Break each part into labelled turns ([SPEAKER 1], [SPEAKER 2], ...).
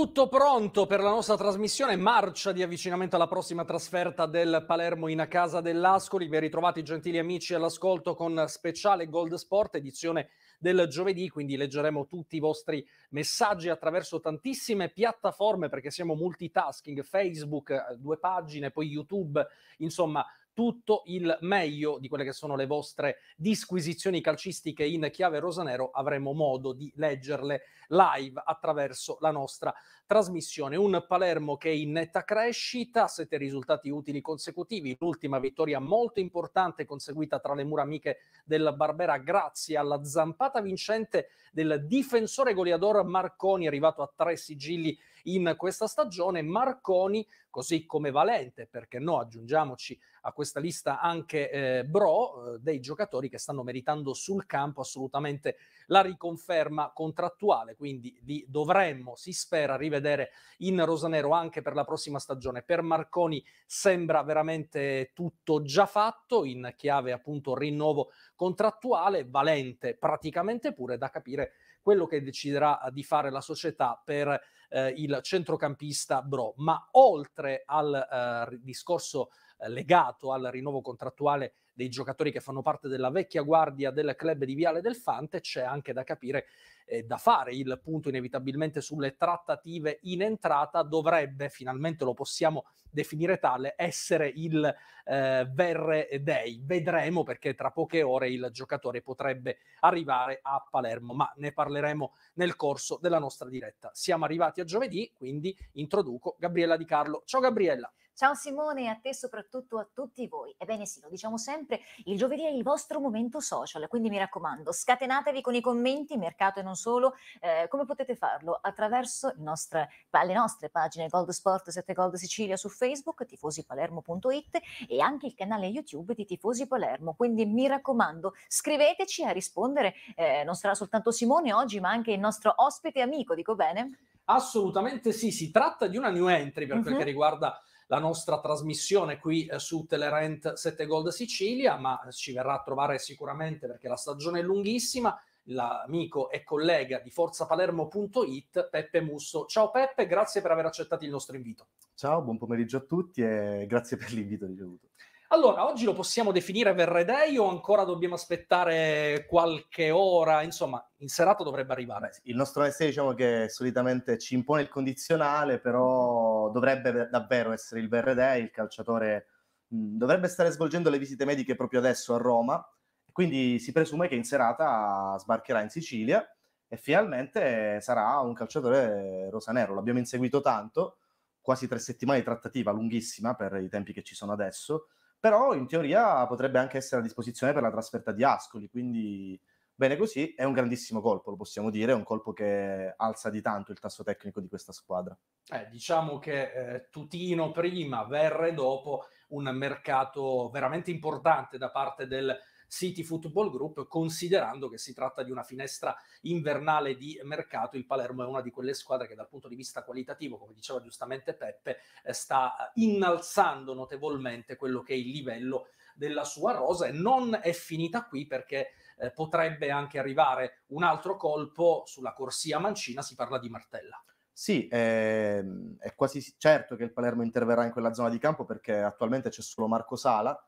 [SPEAKER 1] Tutto pronto per la nostra trasmissione, marcia di avvicinamento alla prossima trasferta del Palermo in casa dell'Ascoli. Ben ritrovati gentili amici all'ascolto con speciale Gold Sport, edizione del giovedì, quindi leggeremo tutti i vostri messaggi attraverso tantissime piattaforme perché siamo multitasking, Facebook, eh, due pagine, poi YouTube, insomma tutto il meglio di quelle che sono le vostre disquisizioni calcistiche in chiave rosanero, avremo modo di leggerle live attraverso la nostra trasmissione. Un Palermo che è in netta crescita, sette risultati utili consecutivi, l'ultima vittoria molto importante conseguita tra le mura amiche del Barbera grazie alla zampata vincente del difensore goleador Marconi, arrivato a tre sigilli in questa stagione. Marconi, così come Valente, perché no, aggiungiamoci a questa lista anche eh, Bro, eh, dei giocatori che stanno meritando sul campo assolutamente la riconferma contrattuale, quindi li dovremmo, si spera, rivedere in rosanero anche per la prossima stagione. Per Marconi sembra veramente tutto già fatto, in chiave appunto rinnovo contrattuale, Valente praticamente pure, da capire quello che deciderà di fare la società per eh, il centrocampista Bro. Ma oltre al eh, discorso eh, legato al rinnovo contrattuale dei giocatori che fanno parte della vecchia guardia del club di Viale del Fante, c'è anche da capire e eh, da fare il punto inevitabilmente sulle trattative in entrata, dovrebbe, finalmente lo possiamo definire tale, essere il eh, Verre Day. Vedremo perché tra poche ore il giocatore potrebbe arrivare a Palermo, ma ne parleremo nel corso della nostra diretta. Siamo arrivati a giovedì, quindi introduco Gabriella Di Carlo. Ciao Gabriella.
[SPEAKER 2] Ciao Simone e a te soprattutto a tutti voi. Ebbene sì, lo diciamo sempre, il giovedì è il vostro momento social, quindi mi raccomando, scatenatevi con i commenti, mercato e non solo. Eh, come potete farlo? Attraverso nostre, le nostre pagine Gold Sport 7 Gold Sicilia su Facebook, tifosipalermo.it e anche il canale YouTube di Tifosi Palermo. Quindi mi raccomando, scriveteci a rispondere, eh, non sarà soltanto Simone oggi, ma anche il nostro ospite amico, dico bene?
[SPEAKER 1] Assolutamente sì, si tratta di una new entry per mm-hmm. quel mhm. che riguarda la nostra trasmissione qui eh, su Telerent 7 Gold Sicilia, ma ci verrà a trovare sicuramente perché la stagione è lunghissima. L'amico e collega di forzapalermo.it Peppe Musso. Ciao Peppe, grazie per aver accettato il nostro invito.
[SPEAKER 3] Ciao, buon pomeriggio a tutti e grazie per l'invito ricevuto.
[SPEAKER 1] Allora, oggi lo possiamo definire Verredei o ancora dobbiamo aspettare qualche ora? Insomma, in serata dovrebbe arrivare.
[SPEAKER 3] Il nostro mestiere diciamo che solitamente ci impone il condizionale, però dovrebbe davvero essere il Verredei, il calciatore dovrebbe stare svolgendo le visite mediche proprio adesso a Roma, quindi si presume che in serata sbarcherà in Sicilia e finalmente sarà un calciatore rosanero. L'abbiamo inseguito tanto, quasi tre settimane di trattativa lunghissima per i tempi che ci sono adesso però in teoria potrebbe anche essere a disposizione per la trasferta di Ascoli, quindi bene così, è un grandissimo colpo, lo possiamo dire, è un colpo che alza di tanto il tasso tecnico di questa squadra.
[SPEAKER 1] Eh, diciamo che eh, Tutino prima, Verre dopo, un mercato veramente importante da parte del City Football Group, considerando che si tratta di una finestra invernale di mercato. Il Palermo è una di quelle squadre che dal punto di vista qualitativo, come diceva giustamente Peppe, eh, sta innalzando notevolmente quello che è il livello della sua rosa e non è finita qui perché eh, potrebbe anche arrivare un altro colpo sulla corsia mancina, si parla di Martella.
[SPEAKER 3] Sì, è, ehm, è quasi certo che il Palermo interverrà in quella zona di campo perché attualmente c'è solo Marco Sala,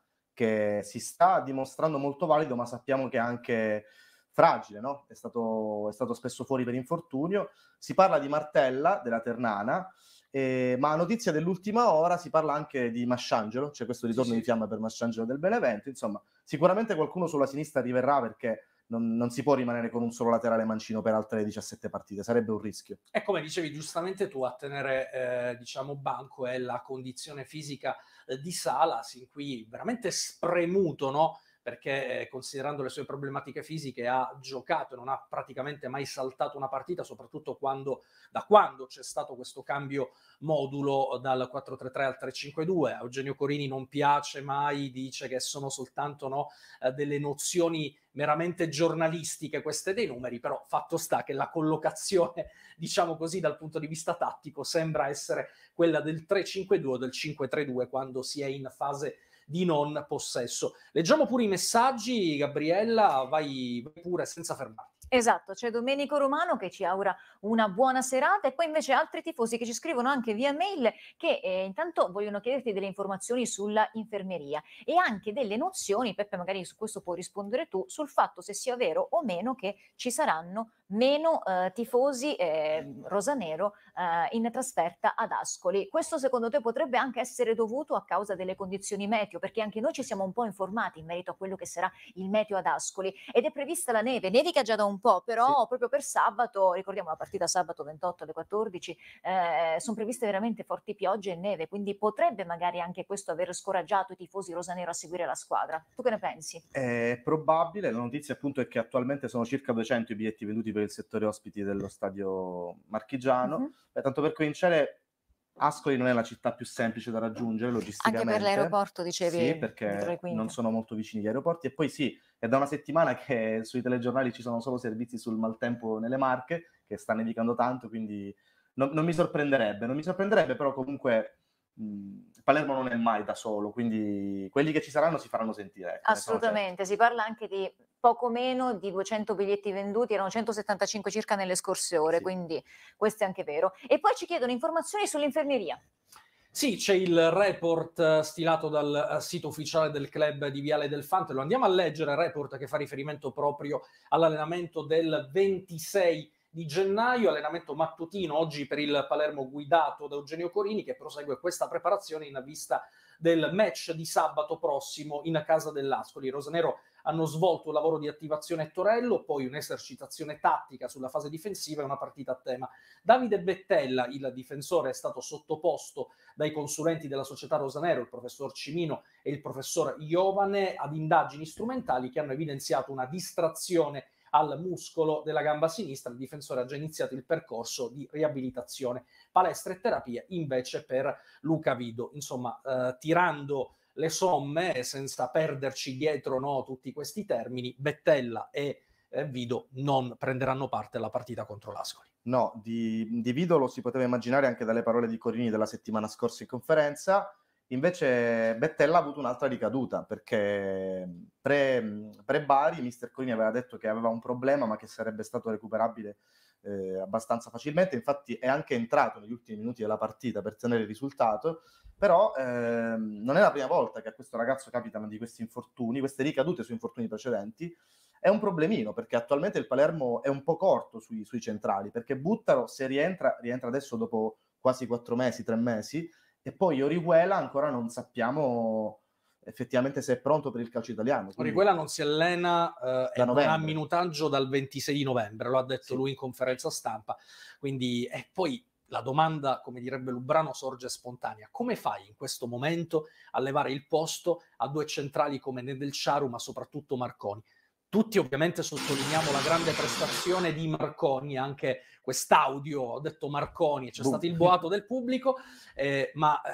[SPEAKER 3] che si sta dimostrando molto valido, ma sappiamo che è anche fragile, no? è, stato, è stato spesso fuori per infortunio. Si parla di Martella, della Ternana, eh, ma a notizia dell'ultima ora si parla anche di Masciangelo, c'è cioè questo ritorno sì, di fiamma per Masciangelo del Benevento, insomma sicuramente qualcuno sulla sinistra arriverà perché non, non, si può rimanere con un solo laterale mancino per altre 17 partite, sarebbe un rischio.
[SPEAKER 1] E come dicevi giustamente tu, a tenere eh, diciamo banco è la condizione fisica eh, di Salas, in cui veramente spremuto, no? perché eh, considerando le sue problematiche fisiche ha giocato e non ha praticamente mai saltato una partita, soprattutto quando, da quando c'è stato questo cambio modulo dal 4-3-3 al 3-5-2. Eugenio Corini non piace mai, dice che sono soltanto no, eh, delle nozioni meramente giornalistiche queste dei numeri, però fatto sta che la collocazione, diciamo così, dal punto di vista tattico sembra essere quella del 3-5-2 o del 5-3-2 quando si è in fase di non possesso. Leggiamo pure i messaggi, Gabriella, vai pure senza fermarti.
[SPEAKER 2] Esatto, c'è Domenico Romano che ci augura una buona serata e poi invece altri tifosi che ci scrivono anche via mail che eh, intanto vogliono chiederti delle informazioni sulla infermeria e anche delle nozioni, Peppe magari su questo puoi rispondere tu, sul fatto se sia vero o meno che ci saranno meno eh, tifosi eh, rosanero eh, in trasferta ad Ascoli. Questo secondo te potrebbe anche essere dovuto a causa delle condizioni meteo, perché anche noi ci siamo un po' informati in merito a quello che sarà il meteo ad Ascoli ed è prevista la neve, nevica già da un po', però sì. proprio per sabato, ricordiamo la partita sabato 28 alle 14, eh, sono previste veramente forti piogge e neve, quindi potrebbe magari anche questo aver scoraggiato i tifosi rosanero a seguire la squadra. Tu che ne pensi?
[SPEAKER 3] È probabile, la notizia appunto è che attualmente sono circa 200 i biglietti venduti per proprio il settore ospiti dello stadio marchigiano. Mm-hmm. Eh, tanto per cominciare, Ascoli non è la città più semplice da raggiungere logisticamente. Anche per l'aeroporto,
[SPEAKER 2] dicevi. Sì, perché non
[SPEAKER 3] sono molto vicini gli aeroporti. E poi sì, è da una settimana che sui telegiornali ci sono solo servizi sul maltempo nelle Marche, che sta nevicando tanto, quindi non, non mi sorprenderebbe. Non mi sorprenderebbe, però comunque... Mh, Palermo non è mai da solo, quindi quelli che ci saranno si faranno sentire. Ecco, Assolutamente,
[SPEAKER 2] si parla anche di poco meno di 200 biglietti venduti, erano 175 circa nelle scorse ore, sì. quindi questo è anche vero. E poi ci chiedono informazioni sull'infermeria.
[SPEAKER 1] Sì, c'è il report eh, stilato dal eh, sito ufficiale del club di Viale del Fante, lo andiamo a leggere, report che fa riferimento proprio all'allenamento del 26 di gennaio, allenamento mattutino oggi per il Palermo guidato da Eugenio Corini che prosegue questa preparazione in vista del match di sabato prossimo in casa dell'Ascoli. I Rosanero hanno svolto un lavoro di attivazione Torello, poi un'esercitazione tattica sulla fase difensiva e una partita a tema. Davide Bettella, il difensore, è stato sottoposto dai consulenti della società Rosanero, il professor Cimino e il professor Iovane, ad indagini strumentali che hanno evidenziato una distrazione al muscolo della gamba sinistra, il difensore ha già iniziato il percorso di riabilitazione. Palestra e terapia invece per Luca Vido. Insomma, eh, tirando le somme, senza perderci dietro no, tutti questi termini, Bettella e eh, Vido non prenderanno parte alla partita contro l'Ascoli.
[SPEAKER 3] No, di, di Vido lo si poteva immaginare anche dalle parole di Corini della settimana scorsa in conferenza Invece Bettella ha avuto un'altra ricaduta perché pre, pre Bari Mister Corini aveva detto che aveva un problema ma che sarebbe stato recuperabile eh, abbastanza facilmente, infatti è anche entrato negli ultimi minuti della partita per tenere il risultato, però eh, non è la prima volta che a questo ragazzo capitano di questi infortuni, queste ricadute su infortuni precedenti, è un problemino perché attualmente il Palermo è un po' corto sui, sui centrali, perché Buttaro se rientra, rientra adesso dopo quasi quattro mesi, tre mesi, e poi Orihuela ancora non sappiamo effettivamente se è pronto per il calcio italiano. Orihuela
[SPEAKER 1] non si allena eh, non ha minutaggio dal 26 di novembre, lo ha detto sì. lui in conferenza stampa. Quindi, e poi la domanda, come direbbe Lubrano, sorge spontanea. Come fai in questo momento a levare il posto a due centrali come Nedelciaru, ma soprattutto Marconi? Tutti ovviamente sottolineiamo la grande prestazione di Marconi, anche quest'audio, ho detto Marconi, c'è stato il boato del pubblico, eh, ma eh,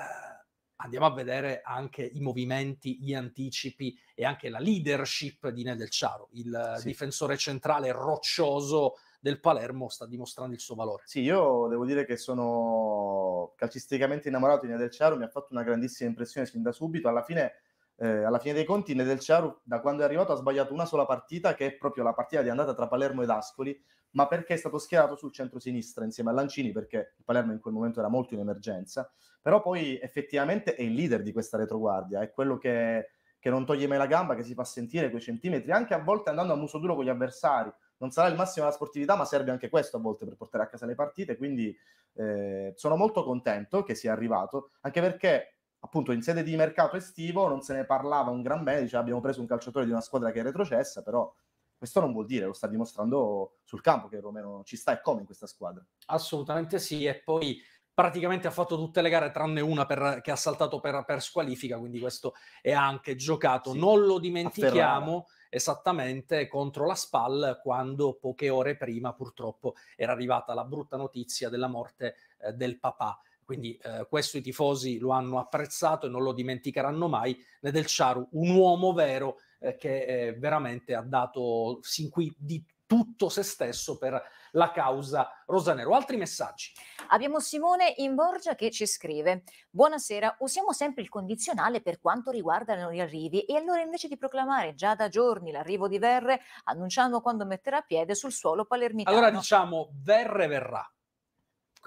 [SPEAKER 1] andiamo a vedere anche i movimenti, gli anticipi e anche la leadership di Nel Del Ciaro, il sì. difensore centrale roccioso del Palermo sta dimostrando il suo valore.
[SPEAKER 3] Sì, io devo dire che sono calcisticamente innamorato di Nel Del Ciaro, mi ha fatto una grandissima impressione sin da subito, alla fine eh, alla fine dei conti Nedel Ciaru da quando è arrivato ha sbagliato una sola partita che è proprio la partita di andata tra Palermo ed Ascoli ma perché è stato schierato sul centro-sinistra insieme a Lancini perché il Palermo in quel momento era molto in emergenza però poi effettivamente è il leader di questa retroguardia è quello che, che non toglie mai la gamba che si fa sentire quei centimetri anche a volte andando a muso duro con gli avversari non sarà il massimo della sportività, ma serve anche questo a volte per portare a casa le partite. Quindi eh, sono molto contento che sia arrivato, anche perché appunto in sede di mercato estivo non se ne parlava un gran bene, diceva cioè abbiamo preso un calciatore di una squadra che è retrocessa, però questo non vuol dire, lo sta dimostrando sul campo che Romero ci sta e come in questa squadra.
[SPEAKER 1] Assolutamente sì, e poi praticamente ha fatto tutte le gare tranne una per, che ha saltato per, per, squalifica, quindi questo è anche giocato. Sì, non lo dimentichiamo esattamente contro la SPAL quando poche ore prima purtroppo era arrivata la brutta notizia della morte eh, del papà quindi eh, questo i tifosi lo hanno apprezzato e non lo dimenticheranno mai. Nedel Ciaru, un uomo vero eh, che eh, veramente ha dato sin qui di tutto se stesso per la causa rosanero. Altri messaggi.
[SPEAKER 2] Abbiamo Simone in Borgia che ci scrive: Buonasera, usiamo sempre il condizionale per quanto riguarda gli arrivi e allora invece di proclamare già da giorni l'arrivo di Verre, annunciamo quando metterà piede sul suolo palermitano. Allora
[SPEAKER 1] diciamo Verre verrà.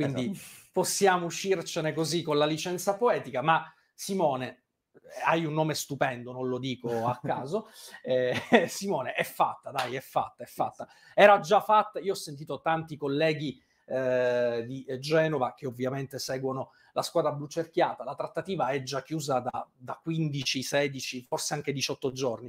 [SPEAKER 1] Quindi esatto. possiamo uscircene così con la licenza poetica, ma Simone, hai un nome stupendo, non lo dico a caso. Eh, Simone, è fatta, dai, è fatta, è fatta. Era già fatta, io ho sentito tanti colleghi eh, di eh, Genova che ovviamente seguono la squadra blu cerchiata, la trattativa è già chiusa da, da 15, 16, forse anche 18 giorni.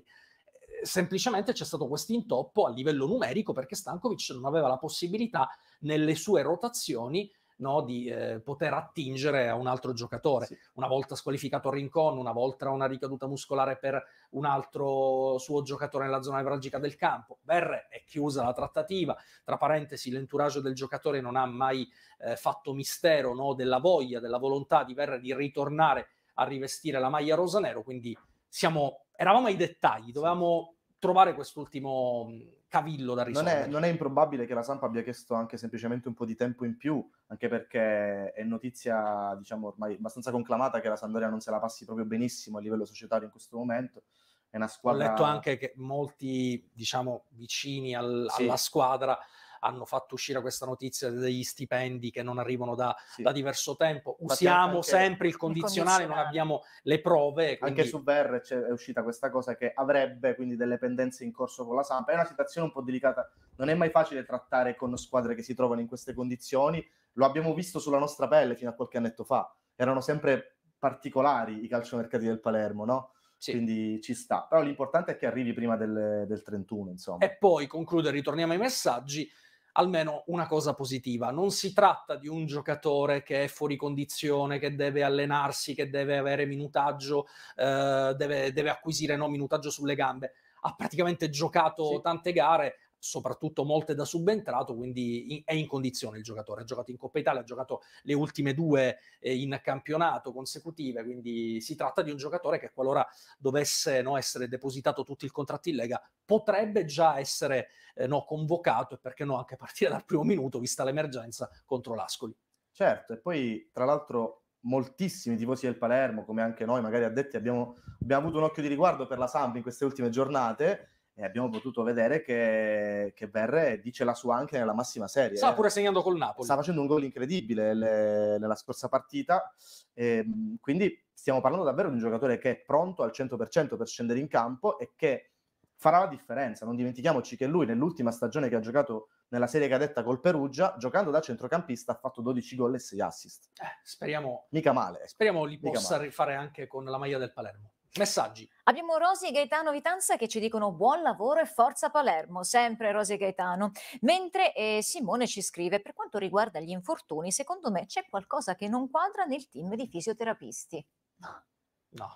[SPEAKER 1] Eh, semplicemente c'è stato questo intoppo a livello numerico perché Stankovic non aveva la possibilità nelle sue rotazioni no, di eh, poter attingere a un altro giocatore. Sì. Una volta squalificato a Rincon, una volta una ricaduta muscolare per un altro suo giocatore nella zona nevralgica del campo. Berre è chiusa la trattativa. Tra parentesi, l'entourage del giocatore non ha mai eh, fatto mistero no, della voglia, della volontà di Berre di ritornare a rivestire la maglia rosa-nero. quindi siamo, eravamo ai dettagli, dovevamo trovare quest'ultimo cavillo da risolvere. Non è, non
[SPEAKER 3] è, improbabile che la Sampa abbia chiesto anche semplicemente un po' di tempo in più, anche perché è notizia, diciamo, ormai abbastanza conclamata che la Sandoria non se la passi proprio benissimo a livello societario in questo momento. È una squadra... Ho letto anche
[SPEAKER 1] che molti, diciamo, vicini al, sì. alla squadra hanno fatto uscire questa notizia degli stipendi che non arrivano da, sì. da diverso tempo. Usiamo sempre il condizionale, non abbiamo le prove. Quindi... Anche su
[SPEAKER 3] Verre è uscita questa cosa che avrebbe quindi delle pendenze in corso con la Sampa. È una situazione un po' delicata, non è mai facile trattare con squadre che si trovano in queste condizioni. Lo abbiamo visto sulla nostra pelle fino a qualche annetto fa. Erano sempre particolari i calciomercati del Palermo, no? Sì. quindi ci sta. Però l'importante è che arrivi prima del, del 31, insomma.
[SPEAKER 1] E poi concludo e ritorniamo ai messaggi almeno una cosa positiva. Non si tratta di un giocatore che è fuori condizione, che deve allenarsi, che deve avere minutaggio, eh, deve, deve, acquisire no, minutaggio sulle gambe. Ha praticamente giocato sì. tante gare soprattutto molte da subentrato, quindi in, è in condizione il giocatore. Ha giocato in Coppa Italia, ha giocato le ultime due eh, in campionato consecutive, quindi si tratta di un giocatore che qualora dovesse no, essere depositato tutto il contratto in Lega, potrebbe già essere eh, no, convocato e perché no anche partire dal primo minuto, vista l'emergenza contro l'Ascoli.
[SPEAKER 3] Certo, e poi tra l'altro moltissimi tifosi del Palermo, come anche noi magari addetti, abbiamo, abbiamo avuto un occhio di riguardo per la Samp in queste ultime giornate e abbiamo potuto vedere che, che Verre dice la sua anche nella massima serie. Sta eh. pure segnando col Napoli. Sta facendo un gol incredibile le, nella scorsa partita, e, ehm, quindi stiamo parlando davvero di un giocatore che è pronto al 100% per scendere in campo e che farà la differenza. Non dimentichiamoci che lui nell'ultima stagione che ha giocato nella serie cadetta col Perugia, giocando da centrocampista ha fatto 12 gol e 6 assist.
[SPEAKER 2] Eh,
[SPEAKER 1] speriamo.
[SPEAKER 3] Mica male. Speriamo li possa
[SPEAKER 1] rifare anche con la maglia del Palermo. Messaggi.
[SPEAKER 2] Abbiamo Rosi e Gaetano Vitanza che ci dicono buon lavoro e forza Palermo, sempre Rosi e Gaetano. Mentre eh, Simone ci scrive, per quanto riguarda gli infortuni, secondo me c'è qualcosa che non quadra nel team di fisioterapisti. No,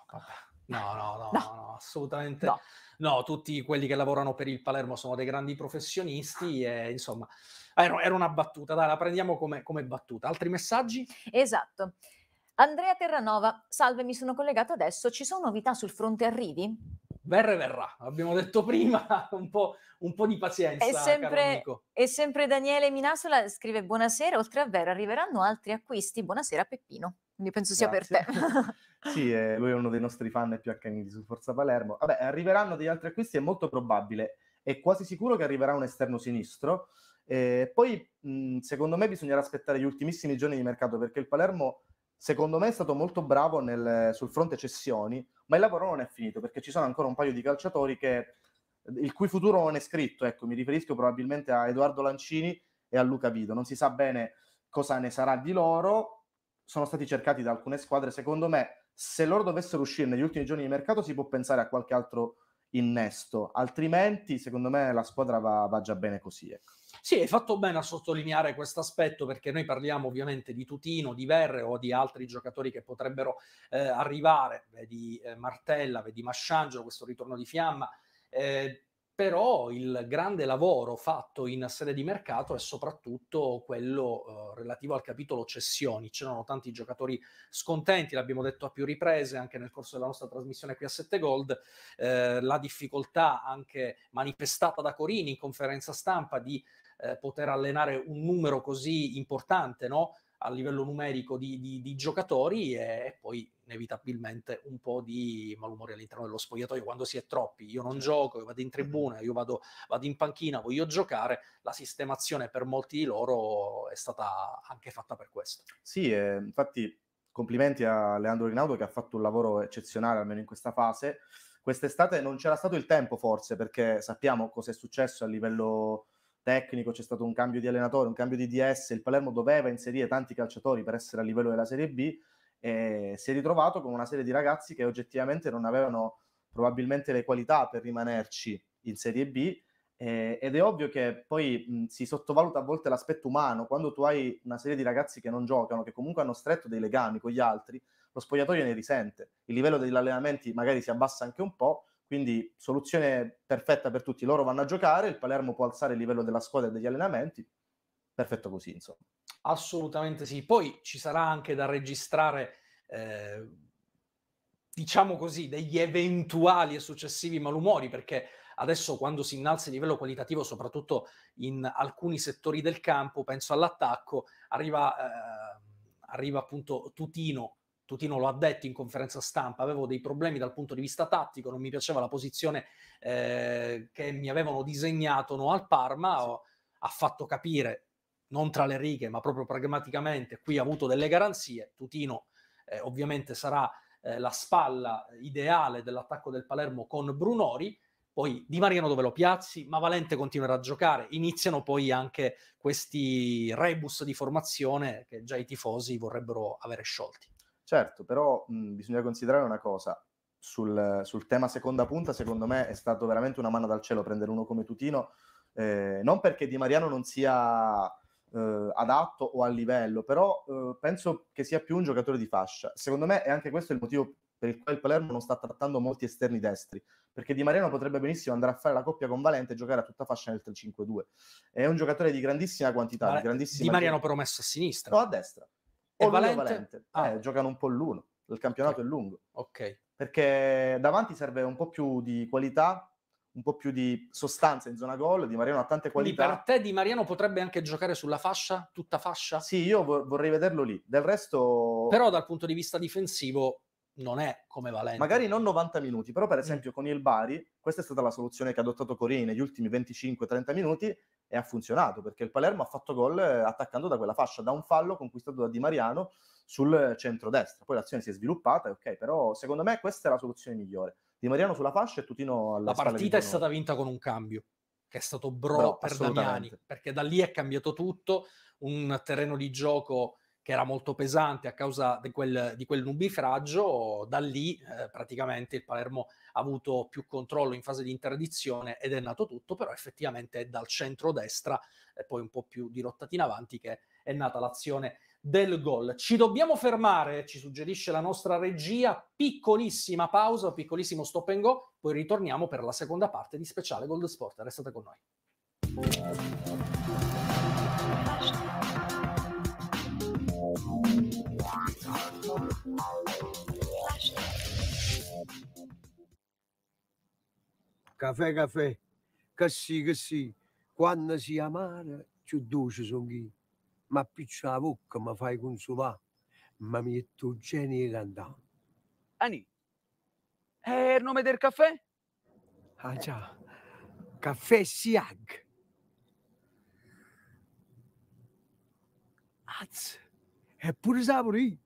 [SPEAKER 1] vabbè. No, no, no, no. no assolutamente no. no. Tutti quelli che lavorano per il Palermo sono dei grandi professionisti e insomma, era, una battuta, dai, la prendiamo come, come battuta. Altri
[SPEAKER 2] messaggi? Esatto. Andrea Terranova, salve, mi sono collegato adesso. Ci sono novità sul fronte arrivi?
[SPEAKER 1] verrà verrà, abbiamo detto prima, un po', un po di
[SPEAKER 3] pazienza. E sempre,
[SPEAKER 2] e sempre, Daniele Minasola scrive buonasera, oltre a Vera arriveranno altri acquisti, buonasera Peppino, quindi penso sia Grazie. per
[SPEAKER 3] te. sì, eh, lui è uno dei nostri fan più accaniti su Forza Palermo. Vabbè, arriveranno degli altri acquisti, è molto probabile, è quasi sicuro che arriverà un esterno sinistro. Eh, poi, mh, secondo me, bisognerà aspettare gli ultimissimi giorni di mercato perché il Palermo secondo me è stato molto bravo nel, sul fronte cessioni, ma il lavoro non è finito perché ci sono ancora un paio di calciatori che, il cui futuro non è scritto. Ecco, mi riferisco probabilmente a Edoardo Lancini e a Luca Vido. Non si sa bene cosa ne sarà di loro. Sono stati cercati da alcune squadre. Secondo me, se loro dovessero uscire negli ultimi giorni di mercato, si può pensare a qualche altro innesto, altrimenti secondo me la squadra va, va già bene così. Ecco.
[SPEAKER 1] Sì, hai fatto bene a sottolineare questo aspetto perché noi parliamo ovviamente di Tutino, di Verre o di altri giocatori che potrebbero eh, arrivare, vedi eh, Martella, vedi Masciangelo, questo ritorno di fiamma. Eh, però il grande lavoro fatto in sede di mercato è soprattutto quello eh, relativo al capitolo cessioni. C'erano tanti giocatori scontenti, l'abbiamo detto a più riprese anche nel corso della nostra trasmissione qui a 7 Gold, eh, la difficoltà anche manifestata da Corini in conferenza stampa di eh, poter allenare un numero così importante no? a livello numerico di, di, di giocatori e, poi inevitabilmente un po' di malumore all'interno dello spogliatoio quando si è troppi. Io non certo. gioco, io vado in mm-hmm. tribuna, io vado, vado in panchina, voglio giocare. La sistemazione per molti di loro è stata anche fatta per questo.
[SPEAKER 3] Sì, eh, infatti complimenti a Leandro Rinaldo che ha fatto un lavoro eccezionale almeno in questa fase. Quest'estate non c'era stato il tempo forse perché sappiamo cosa è successo a livello tecnico, c'è stato un cambio di allenatore, un cambio di DS, il Palermo doveva inserire tanti calciatori per essere a livello della Serie B e si è ritrovato con una serie di ragazzi che oggettivamente non avevano probabilmente le qualità per rimanerci in Serie B eh, ed è ovvio che poi mh, si sottovaluta a volte l'aspetto umano, quando tu hai una serie di ragazzi che non giocano, che comunque hanno stretto dei legami con gli altri, lo spogliatoio ne risente, il livello degli allenamenti magari si abbassa anche un po', quindi soluzione perfetta per tutti. Loro vanno a giocare, il Palermo può alzare il livello della squadra e degli allenamenti. Perfetto così, insomma.
[SPEAKER 1] Assolutamente sì. Poi ci sarà anche da registrare, eh, diciamo così, degli eventuali e successivi malumori, perché adesso quando si innalza il livello qualitativo, soprattutto in alcuni settori del campo, penso all'attacco, arriva, eh, arriva appunto Tutino Tutino lo ha detto in conferenza stampa, avevo dei problemi dal punto di vista tattico, non mi piaceva la posizione eh, che mi avevano disegnato no, al Parma, sì. ha fatto capire, non tra le righe, ma proprio pragmaticamente, qui ha avuto delle garanzie, Tutino eh, ovviamente sarà eh, la spalla ideale dell'attacco del Palermo con Brunori, poi Di Mariano dove lo piazzi, ma Valente continuerà a giocare. Iniziano poi anche questi rebus di formazione che già i
[SPEAKER 3] tifosi vorrebbero avere sciolti. Certo, però mh, mhmm, bisogna considerare una cosa. Sul, sul, tema seconda punta, secondo me è stato veramente una mano dal cielo prendere uno come Tutino, eh, non perché Di Mariano non sia eh, adatto o a livello, però eh, penso che sia più un giocatore di fascia. Secondo me è anche questo il motivo per il quale il Palermo non sta trattando molti esterni destri, perché Di Mariano potrebbe benissimo andare a fare la coppia con Valente e giocare a tutta fascia nel 3-5-2. È un giocatore di grandissima quantità, Ma di grandissima... Di Mariano
[SPEAKER 1] però messo a sinistra. No, a destra
[SPEAKER 3] o Valente, Valente. Ah. Eh, giocano un po' l'uno, il campionato okay. è lungo. Ok. Perché davanti serve un po' più di qualità, un po' più di sostanza in zona gol, Di Mariano ha tante qualità. Quindi
[SPEAKER 1] per te Di Mariano potrebbe anche giocare sulla fascia, tutta fascia? Sì,
[SPEAKER 3] io vorrei vederlo lì. Del resto... Però
[SPEAKER 1] dal punto di vista difensivo non è come Valente. Magari
[SPEAKER 3] non 90 minuti, però per mm. esempio mm. con il Bari, questa è stata la soluzione che ha adottato Corini negli ultimi 25-30 minuti e ha funzionato, perché il Palermo ha fatto gol eh, attaccando da quella fascia, da un fallo conquistato da Di Mariano sul centro-destra. Poi l'azione si è sviluppata, ok, però secondo me questa è la soluzione migliore. Di Mariano sulla fascia e Tutino alla La partita è stata
[SPEAKER 1] vinta con un cambio che è stato bro, bro per Damiani, perché da lì è cambiato tutto, un terreno di gioco che era molto pesante a causa di quel, di quel nubifragio, da lì eh, praticamente il Palermo ha avuto più controllo in fase di interdizione ed è nato tutto, però effettivamente è dal centro-destra e poi un po' più di rottata in avanti che è nata l'azione del gol. Ci dobbiamo fermare, ci suggerisce la nostra regia, piccolissima pausa, piccolissimo stop and go, poi ritorniamo per la seconda parte di speciale Gold Sport. Restate con noi.
[SPEAKER 2] Caffè, caffè, che sì, che sì,
[SPEAKER 1] quando si amara, più dolce sono chi, ma piccia la bocca, mi fai consumare, ma mi è tu genio cantare.
[SPEAKER 2] Ani, è eh, il nome del caffè?
[SPEAKER 1] Ah già, caffè Siag.
[SPEAKER 2] è pure sapori.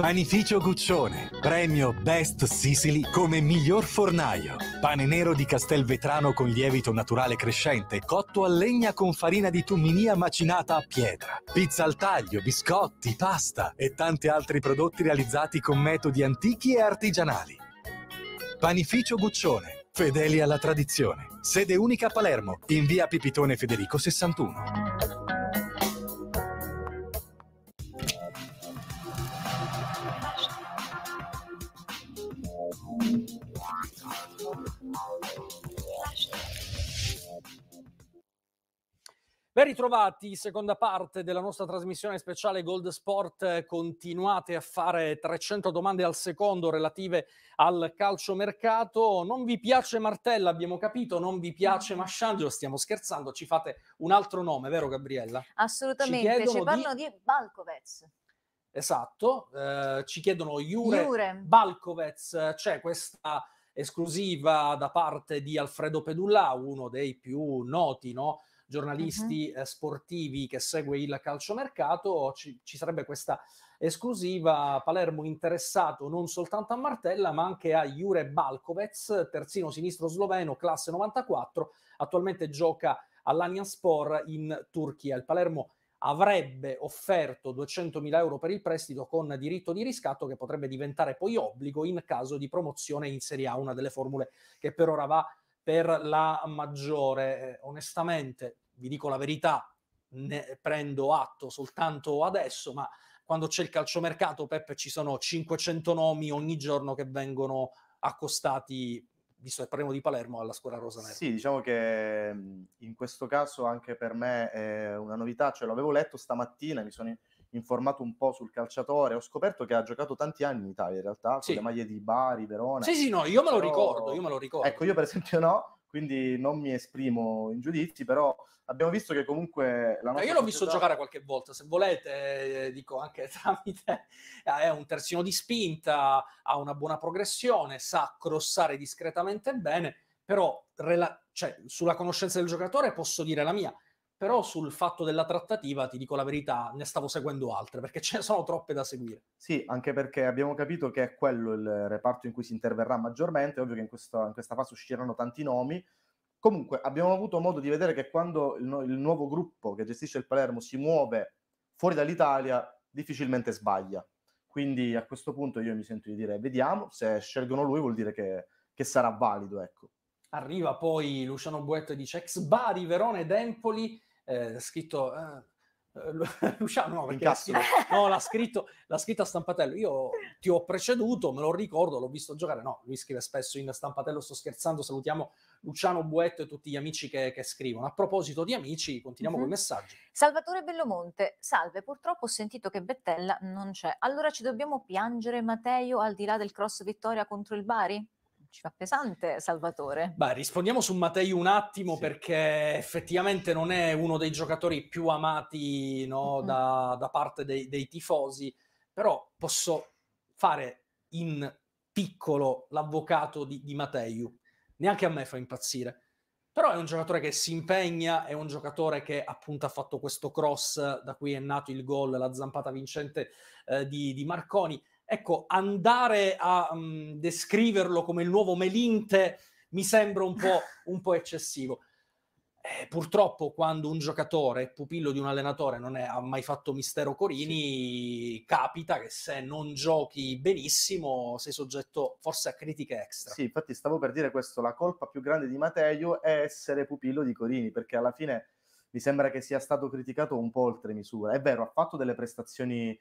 [SPEAKER 1] Panificio Guccione, premio Best Sicily come miglior fornaio. Pane nero di Castelvetrano con lievito naturale crescente, cotto a legna con farina di tumminia macinata a pietra. Pizza al taglio, biscotti, pasta e tanti altri prodotti realizzati con metodi antichi e artigianali. Panificio Guccione, fedeli alla tradizione. Sede unica a Palermo, in via Pipitone Federico 61. ritrovati, seconda parte della nostra trasmissione speciale Gold Sport. Continuate a fare 300 domande al secondo relative al calciomercato. Non vi piace Martella, abbiamo capito, non vi piace mm. Masciangelo, stiamo scherzando, ci fate un altro nome, vero Gabriella?
[SPEAKER 2] Assolutamente, ci, ci parlano di, di Balkovec.
[SPEAKER 1] Esatto, eh, ci chiedono Jure, Jure. Balkovec, c'è questa esclusiva da parte di Alfredo Pedulla, uno dei più noti, no? giornalisti uh-huh. eh, sportivi che segue il calciomercato, ci, ci sarebbe questa esclusiva Palermo interessato non soltanto a Martella ma anche a Jure Balkovec, terzino sinistro sloveno, classe 94, attualmente gioca all'Anianspor in Turchia. Il Palermo avrebbe offerto 200.000 euro per il prestito con diritto di riscatto che potrebbe diventare poi obbligo in caso di promozione in Serie A, una delle formule che per ora va per la maggiore. Eh, onestamente, vi dico la verità, ne prendo atto soltanto adesso, ma quando c'è il calciomercato, Peppe, ci sono 500 nomi ogni giorno che vengono accostati, visto che parliamo di Palermo, alla
[SPEAKER 3] squadra rosanera. Sì, diciamo che in questo caso anche per me è una novità, cioè l'avevo letto stamattina, mi sono In informato un po' sul calciatore, ho scoperto che ha giocato tanti anni in Italia in realtà, sì. con le maglie di Bari, Verona. Sì, sì, no, io me lo però... ricordo,
[SPEAKER 1] io me lo ricordo. Ecco,
[SPEAKER 3] io per esempio no, quindi non mi esprimo in giudizi, però abbiamo visto che comunque la cioè, nostra Io l'ho società... visto giocare
[SPEAKER 1] qualche volta, se volete, eh, dico anche tramite, eh, è un terzino di spinta, ha una buona progressione, sa crossare discretamente bene, però rela- cioè, sulla conoscenza del giocatore posso dire la mia, però sul fatto della trattativa, ti dico la verità, ne stavo seguendo altre, perché ce ne sono troppe da seguire.
[SPEAKER 3] Sì, anche perché abbiamo capito che è quello il reparto in cui si interverrà maggiormente, ovvio che in questa, in questa fase usciranno tanti nomi, Comunque, abbiamo avuto modo di vedere che quando il, il, nuovo gruppo che gestisce il Palermo si muove fuori dall'Italia, difficilmente sbaglia. Quindi a questo punto io mi sento di dire, vediamo, se scelgono lui vuol dire che, che sarà valido, ecco.
[SPEAKER 1] Arriva poi Luciano Buetto e dice, ex Bari, Verone ed Empoli, eh, scritto... Eh, eh Luciano, no, perché no, l'ha, scritto, l'ha scritto a Stampatello. Io ti ho preceduto, me lo ricordo, l'ho visto giocare. No, lui scrive spesso in Stampatello. Sto scherzando. Salutiamo Luciano Buetto e tutti gli amici che, che scrivono. A proposito di amici, continuiamo mm-hmm. con i messaggi.
[SPEAKER 2] Salvatore Bellomonte, salve. Purtroppo ho sentito che Bettella non c'è. Allora ci dobbiamo piangere, Matteo, al di là del cross vittoria contro il Bari? ci fa pesante, Salvatore.
[SPEAKER 1] Beh, rispondiamo su Mattei un attimo sì. perché effettivamente non è uno dei giocatori più amati no, mm-hmm. da, da, parte dei, dei tifosi, però posso fare in piccolo l'avvocato di, di Matteiu. Neanche a me fa impazzire. Però è un giocatore che si impegna, è un giocatore che appunto ha fatto questo cross, da cui è nato il gol, la zampata vincente eh, di, di Marconi Ecco, andare a mh, mm, descriverlo come il nuovo Melinte mi sembra un po', un po eccessivo. Eh, purtroppo quando un giocatore, pupillo di un allenatore, non è, ha mai fatto mistero Corini, sì. capita che se non giochi benissimo sei soggetto forse a critiche extra. Sì,
[SPEAKER 3] infatti stavo per dire questo, la colpa più grande di Matteo è essere pupillo di Corini, perché alla fine mi sembra che sia stato criticato un po' oltre misura. È vero, ha fatto delle prestazioni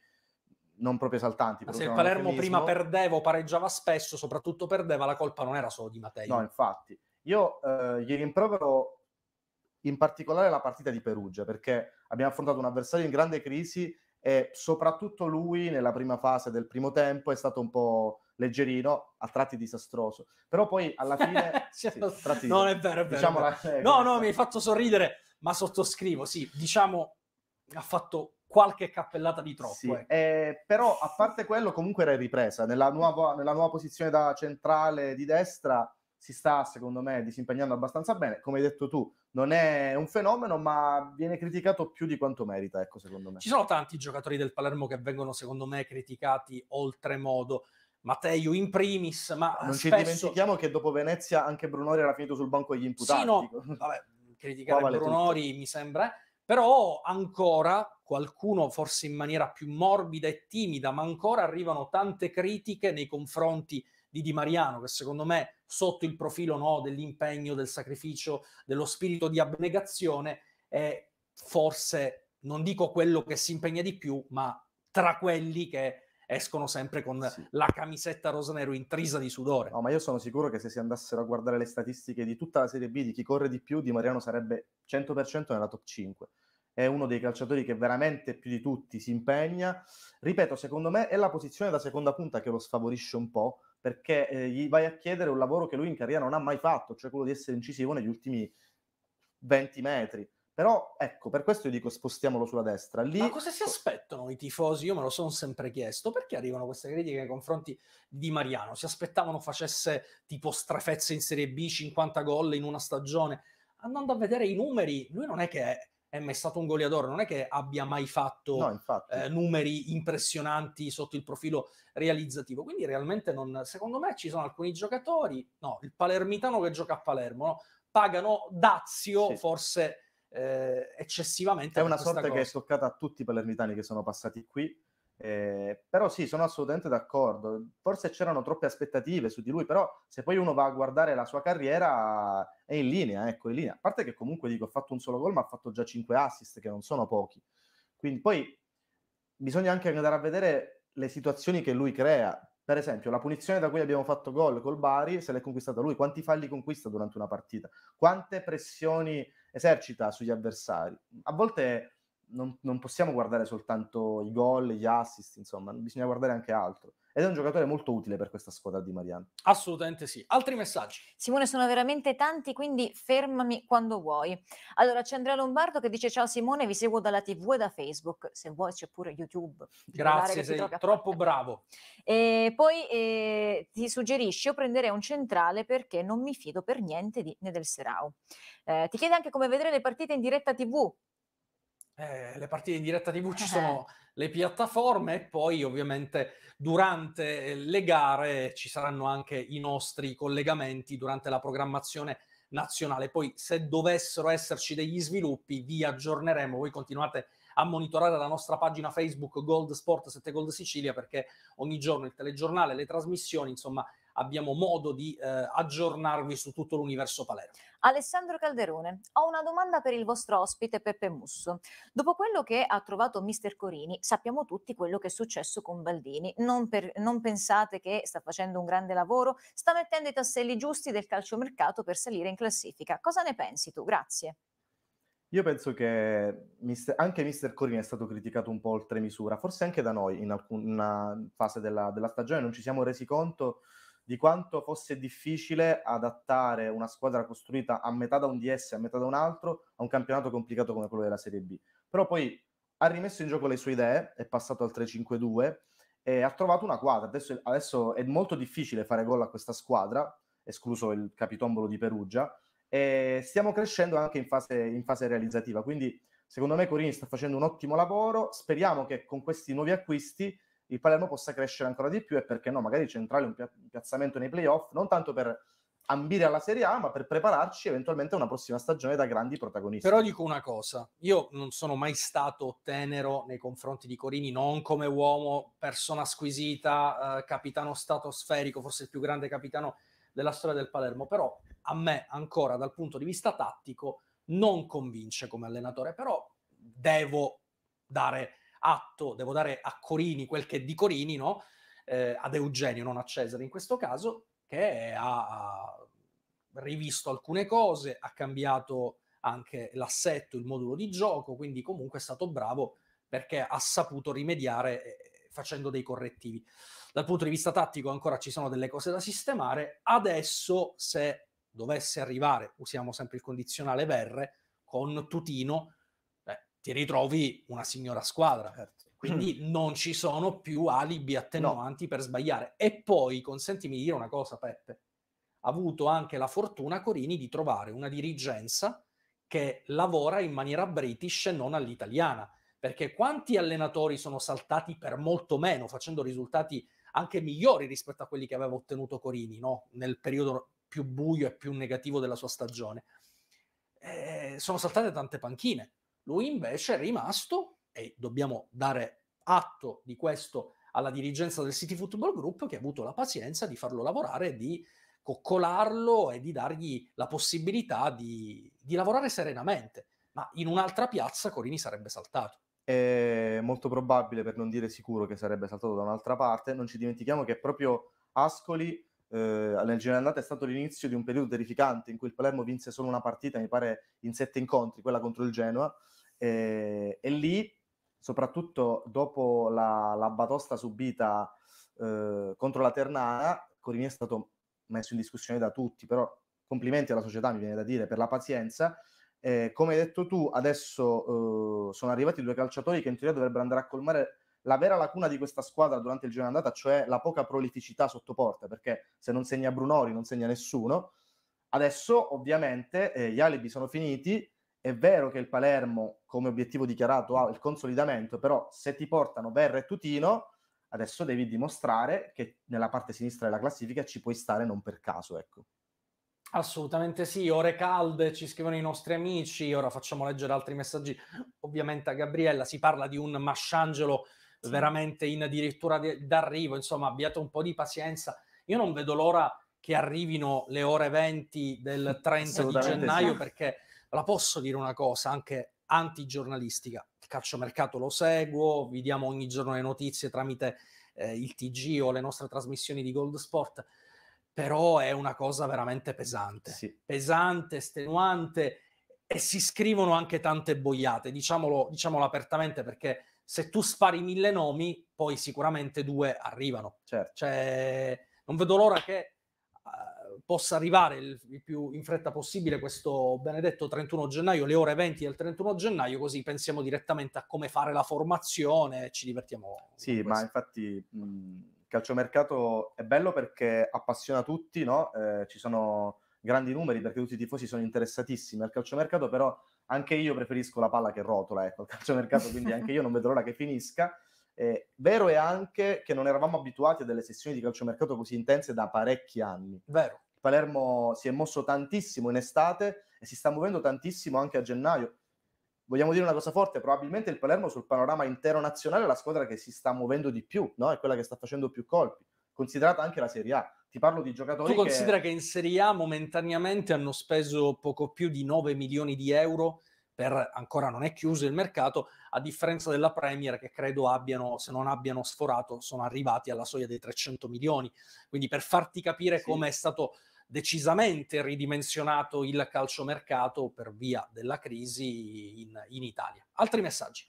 [SPEAKER 3] non proprio esaltanti. Ma se il Palermo prima
[SPEAKER 1] perdeva o pareggiava spesso, soprattutto perdeva, la colpa non era solo di Mattei. No, infatti.
[SPEAKER 3] Io eh, gli rimprovero in particolare la partita di Perugia, perché abbiamo affrontato un avversario in grande crisi e soprattutto lui nella prima fase del primo tempo è stato un po' leggerino, a tratti disastroso. Però poi alla fine... Cioè, sì, Non è vero, è vero. Diciamo è vero. La... Eh, no, no, mi hai fatto sorridere, ma sottoscrivo, sì. Diciamo,
[SPEAKER 1] ha fatto qualche cappellata di troppo. Sì, ecco.
[SPEAKER 3] eh, però a parte quello comunque era in ripresa, nella nuova, nella nuova posizione da centrale di destra si sta secondo me disimpegnando abbastanza bene, come hai detto tu, non è un fenomeno, ma viene criticato più di quanto merita, ecco, secondo me. Ci
[SPEAKER 1] sono tanti giocatori del Palermo che vengono, secondo me, criticati oltremodo. Matteo in primis, ma non spesso... ci dimentichiamo
[SPEAKER 3] che dopo Venezia anche Brunori era finito sul banco degli imputati. Sì, no,
[SPEAKER 1] vabbè, criticare Brunori tutto. mi sembra eh. Però ancora, qualcuno forse in maniera più morbida e timida, ma ancora arrivano tante critiche nei confronti di Di Mariano, che secondo me sotto il profilo no, dell'impegno, del sacrificio, dello spirito di abnegazione, è forse, non dico quello che si impegna di più, ma tra quelli che escono sempre con sì.
[SPEAKER 3] la camisetta rosanero intrisa di sudore. No, ma io sono sicuro che se si andassero a guardare le statistiche di tutta la Serie B, di chi corre di più, Di Mariano sarebbe 100% nella top 5 è uno dei calciatori che veramente più di tutti si impegna. Ripeto, secondo me è la posizione da seconda punta che lo sfavorisce un po', perché eh, gli vai a chiedere un lavoro che lui in carriera non ha mai fatto, cioè quello di essere incisivo negli ultimi 20 metri. Però ecco, per questo io dico spostiamolo sulla destra. Lì... Ma cosa
[SPEAKER 1] si aspettano i tifosi? Io me lo sono sempre chiesto. Perché arrivano queste critiche nei confronti di Mariano? Si aspettavano facesse tipo strafezze in Serie B, 50 gol in una stagione. Andando a vedere i numeri, lui non è che è, è mai stato un goleador, non è che abbia mai fatto no, eh, numeri impressionanti sotto il profilo realizzativo. Quindi realmente non... Secondo me ci sono alcuni giocatori, no, il palermitano che gioca a Palermo, no? pagano dazio sì. forse eh, eccessivamente. È una sorte cosa. che è
[SPEAKER 3] toccata a tutti i palermitani che sono passati qui. Eh, però sì, sono assolutamente d'accordo. Forse c'erano troppe aspettative su di lui, però se poi uno va a guardare la sua carriera è in linea, ecco, in linea. A parte che comunque dico, ha fatto un solo gol, ma ha fatto già 5 assist, che non sono pochi. Quindi poi bisogna anche andare a vedere le situazioni che lui crea. Per esempio, la punizione da cui abbiamo fatto gol col Bari, se l'è conquistata lui, quanti falli conquista durante una partita, quante pressioni esercita sugli avversari. A volte non, non, possiamo guardare soltanto i gol, gli assist, insomma, bisogna guardare anche altro. Ed è un giocatore molto utile per questa squadra di Mariano.
[SPEAKER 2] Assolutamente sì. Altri messaggi? Simone, sono veramente tanti, quindi fermami quando vuoi. Allora, c'è Andrea Lombardo che dice ciao Simone, vi seguo dalla TV e da Facebook, se vuoi c'è pure YouTube. Grazie, sei troppo bravo. E poi eh, ti suggerisce io prenderei un centrale perché non mi fido per niente di, né del Serau. Eh, ti chiede anche come vedere le partite in diretta TV,
[SPEAKER 1] eh, le partite in diretta TV ci eh. sono le piattaforme e poi ovviamente durante eh, le gare ci saranno anche i nostri collegamenti durante la programmazione nazionale. Poi se dovessero esserci degli sviluppi vi aggiorneremo, voi continuate a monitorare la nostra pagina Facebook Gold Sport 7 Gold Sicilia perché ogni giorno il telegiornale, le trasmissioni, insomma abbiamo modo di eh, aggiornarvi su tutto l'universo Palermo.
[SPEAKER 2] Alessandro Calderone, ho una domanda per il vostro ospite Peppe Musso. Dopo quello che ha trovato Mister Corini, sappiamo tutti quello che è successo con Baldini. Non, per, non pensate che sta facendo un grande lavoro? Sta mettendo i tasselli giusti del calciomercato per salire in classifica. Cosa ne pensi tu? Grazie.
[SPEAKER 3] Io penso che mister, anche Mister Corini è stato criticato un po' oltre misura, forse anche da noi in alcuna fase della, della stagione non ci siamo resi conto di quanto fosse difficile adattare una squadra costruita a metà da un DS, a metà da un altro, a un campionato complicato come quello della Serie B. Però poi ha rimesso in gioco le sue idee, è passato al 3-5-2 e ha trovato una quadra. Adesso, adesso è molto difficile fare gol a questa squadra, escluso il capitombolo di Perugia, e stiamo crescendo anche in fase, in fase realizzativa. Quindi secondo me Corini sta facendo un ottimo lavoro, speriamo che con questi nuovi acquisti il Palermo possa crescere ancora di più e perché no, magari centrale un, pia- un piazzamento nei playoff, non tanto per ambire alla Serie A, ma per prepararci eventualmente a una prossima stagione da grandi protagonisti. Però dico una cosa,
[SPEAKER 1] io non sono mai stato tenero nei confronti di Corini, non come uomo, persona squisita, eh, capitano stratosferico, forse il più grande capitano della storia del Palermo, però a me ancora dal punto di vista tattico non convince come allenatore, però devo dare atto, devo dare a Corini quel che è di Corini, no? Eh, ad Eugenio, non a Cesare in questo caso, che ha rivisto alcune cose, ha cambiato anche l'assetto, il modulo di gioco, quindi comunque è stato bravo perché ha saputo rimediare eh, facendo dei correttivi. Dal punto di vista tattico ancora ci sono delle cose da sistemare. Adesso, se dovesse arrivare, usiamo sempre il condizionale verre, con Tutino, ti ritrovi una signora squadra. Certo. Quindi non ci sono più alibi attenuanti no. per sbagliare. E poi, consentimi di dire una cosa, Peppe, ha avuto anche la fortuna Corini di trovare una dirigenza che lavora in maniera british e non all'italiana. Perché quanti allenatori sono saltati per molto meno, facendo risultati anche migliori rispetto a quelli che aveva ottenuto Corini no? nel periodo più buio e più negativo della sua stagione? Eh, sono saltate tante panchine lui invece è rimasto, e dobbiamo dare atto di questo alla dirigenza del City Football Group, che ha avuto la pazienza di farlo lavorare, di coccolarlo e di dargli la possibilità di, di lavorare serenamente. Ma in un'altra piazza Corini sarebbe saltato.
[SPEAKER 3] È molto probabile, per non dire sicuro, che sarebbe saltato da un'altra parte. Non ci dimentichiamo che proprio Ascoli eh, nel giro andato è stato l'inizio di un periodo terrificante in cui il Palermo vinse solo una partita, mi pare in sette incontri, quella contro il Genoa. Eh, e lì, soprattutto dopo la, la batosta subita eh, contro la Ternana, Corini è stato messo in discussione da tutti, però complimenti alla società, mi viene da dire, per la pazienza. Eh, come hai detto tu, adesso eh, sono arrivati due calciatori che in teoria dovrebbero andare a colmare la vera lacuna di questa squadra durante il giro andata, cioè la poca prolificità sotto porta, perché se non segna Brunori non segna nessuno. Adesso ovviamente eh, gli alibi sono finiti, è vero che il Palermo, come obiettivo dichiarato, ha il consolidamento, però se ti portano Berra e Tutino, adesso devi dimostrare che nella parte sinistra della classifica ci puoi stare non per caso, ecco.
[SPEAKER 1] Assolutamente sì, ore calde, ci scrivono i nostri amici, ora facciamo leggere altri messaggi, ovviamente a Gabriella, si parla di un Masciangelo sì. veramente in addirittura d'arrivo, insomma abbiate un po' di pazienza, io non vedo l'ora che arrivino le ore 20 del 30 di gennaio sì. perché la posso dire una cosa anche antigiornalistica. Il calciomercato lo seguo, vi diamo ogni giorno le notizie tramite eh, il TG o le nostre trasmissioni di Gold Sport, però è una cosa veramente pesante, sì. pesante, estenuante e si scrivono anche tante boiate, diciamolo, diciamolo apertamente perché se tu spari mille nomi, poi sicuramente due arrivano. Certo. Cioè, non vedo l'ora che possa arrivare il, il, più in fretta possibile questo benedetto 31 gennaio, le ore 20 del 31 gennaio, così pensiamo direttamente a come fare la formazione, e ci divertiamo.
[SPEAKER 3] Sì, ma infatti il calciomercato è bello perché appassiona tutti, no? eh, ci sono grandi numeri perché tutti i tifosi sono interessatissimi al calciomercato, però anche io preferisco la palla che rotola, ecco, il calciomercato, quindi anche io non vedo l'ora che finisca. Eh, vero è anche che non eravamo abituati a delle sessioni di calciomercato così intense da parecchi anni. Vero. Palermo si è mosso tantissimo in estate e si sta muovendo tantissimo anche a gennaio. Vogliamo dire una cosa forte, probabilmente il Palermo sul panorama intero nazionale è la squadra che si sta muovendo di più, no? è quella che sta facendo più colpi, considerata anche la Serie A. Ti parlo di giocatori. Tu considera che...
[SPEAKER 1] che in Serie A momentaneamente hanno speso poco più di 9 milioni di euro per, ancora non è chiuso il mercato, a differenza della Premier che credo abbiano, se non abbiano sforato, sono arrivati alla soglia dei 300 milioni. Quindi per farti capire sì. come è stato decisamente ridimensionato il calciomercato per via della crisi in, in Italia. Altri messaggi.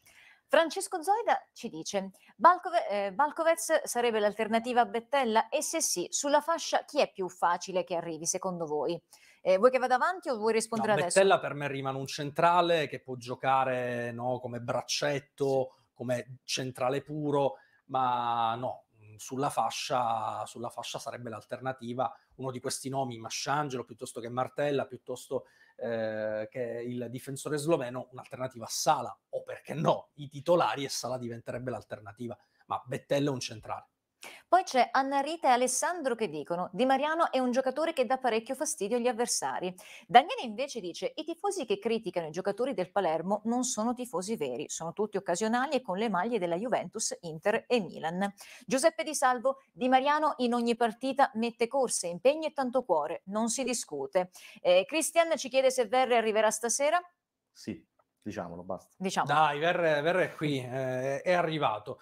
[SPEAKER 2] Francesco Zoida ci dice: Balcove, eh, Balcovez sarebbe l'alternativa a Bettella? E se sì, sulla fascia chi è più facile che arrivi secondo voi? Eh, vuoi che vada avanti o vuoi rispondere no, adesso?
[SPEAKER 1] Bettella per me rimane un centrale che può giocare no, come braccetto, come centrale puro, ma no, sulla fascia, sulla fascia sarebbe l'alternativa uno di questi nomi, Masciangelo piuttosto che Martella, piuttosto eh, che il difensore sloveno, un'alternativa a Sala, o perché no, i titolari e Sala diventerebbe l'alternativa, ma Bettella è un centrale.
[SPEAKER 2] Poi c'è Anna Rita e Alessandro che dicono Di Mariano è un giocatore che dà parecchio fastidio agli avversari. Daniele invece dice i tifosi che criticano i giocatori del Palermo non sono tifosi veri, sono tutti occasionali e con le maglie della Juventus, Inter e Milan. Giuseppe Di Salvo, Di Mariano in ogni partita mette corse, impegni e tanto cuore, non si discute. Eh, Christian ci chiede se Verre arriverà stasera?
[SPEAKER 3] Sì, diciamolo, basta.
[SPEAKER 1] Diciamolo. Dai, Verre, Verre è qui, eh, è arrivato.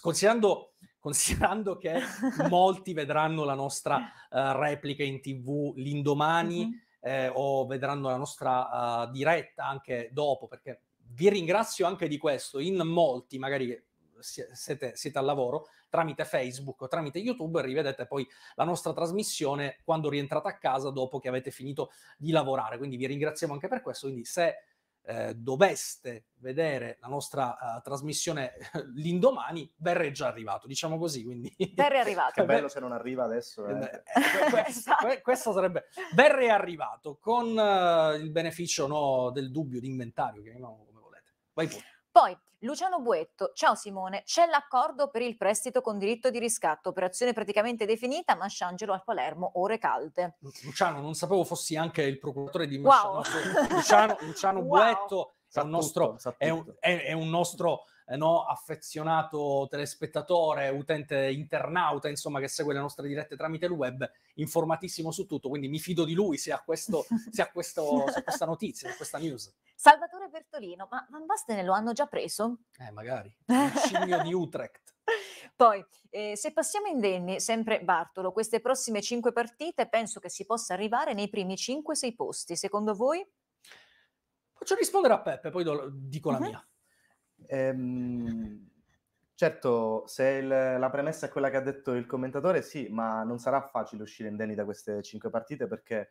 [SPEAKER 1] Considerando considerando che molti vedranno la nostra uh, replica in tv l'indomani mm-hmm. eh, o vedranno la nostra uh, diretta anche dopo, perché vi ringrazio anche di questo, in molti magari siete, siete, al lavoro tramite Facebook o tramite YouTube, rivedete poi la nostra trasmissione quando rientrate a casa dopo che avete finito di lavorare. Quindi vi ringraziamo anche per questo. Quindi se eh, doveste vedere la nostra uh, trasmissione l'indomani, verrei già arrivato, diciamo così. Quindi... Verrei arrivato. Che bello
[SPEAKER 2] se
[SPEAKER 3] non arriva adesso. Eh. eh
[SPEAKER 1] questo, esatto. questo, sarebbe... Verrei arrivato con uh, il beneficio no, del dubbio, di inventario, chiamiamolo come volete. Vai pure.
[SPEAKER 2] Poi Luciano Buetto, ciao Simone, c'è l'accordo per il prestito con diritto di riscatto, operazione praticamente definita, Masciangelo al Palermo, ore calde.
[SPEAKER 1] Luciano, non sapevo fossi anche il procuratore di Masciangelo. Wow. Luciano, Luciano wow. Buetto è un, nostro, è, un, è, è un nostro eh, no, affezionato telespettatore, utente internauta, insomma, che segue le nostre dirette tramite il web, informatissimo su tutto, quindi mi fido di lui se ha, questo, se ha questo, se questa notizia, se questa news.
[SPEAKER 2] Salvatore Bertolino, ma Van Basten lo hanno già preso?
[SPEAKER 1] Eh, magari. Il scimmio di Utrecht.
[SPEAKER 2] Poi, eh, se passiamo indenni, sempre Bartolo, queste prossime cinque partite penso che si possa arrivare nei primi 5-6 posti. Secondo voi?
[SPEAKER 1] Faccio rispondere a Peppe, poi do, dico
[SPEAKER 3] uh-huh. la mhm. mia. Ehm, certo, se il, la premessa è quella che ha detto il commentatore, sì, ma non sarà facile uscire indenni da queste cinque partite perché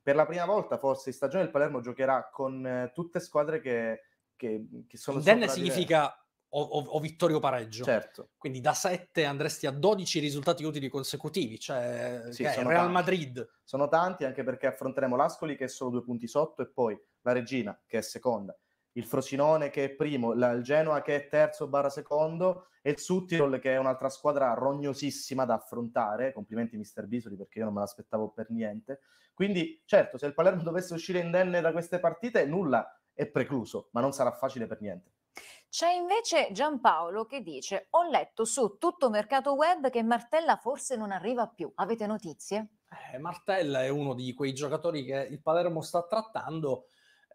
[SPEAKER 3] per la prima volta forse in stagione il Palermo giocherà con eh, tutte squadre che, che, che sono... Indenne significa
[SPEAKER 1] o, o, o, vittorio pareggio. Certo. Quindi da 7 andresti a 12 risultati utili consecutivi, cioè sì, Real tanti.
[SPEAKER 3] Madrid. Sono tanti anche perché affronteremo l'Ascoli che è solo due punti sotto e poi la Regina che è seconda il Frosinone che è primo, la, il Genoa che è terzo barra secondo e il Suttirol che è un'altra squadra rognosissima da affrontare, complimenti mister Bisoli perché io non me l'aspettavo per niente, quindi certo se il Palermo dovesse uscire indenne da queste partite nulla è precluso, ma non sarà facile per niente.
[SPEAKER 2] C'è invece Giampaolo che dice ho letto su tutto mercato web che Martella forse non arriva più, avete notizie?
[SPEAKER 1] Eh, Martella è uno di quei giocatori che il Palermo sta trattando,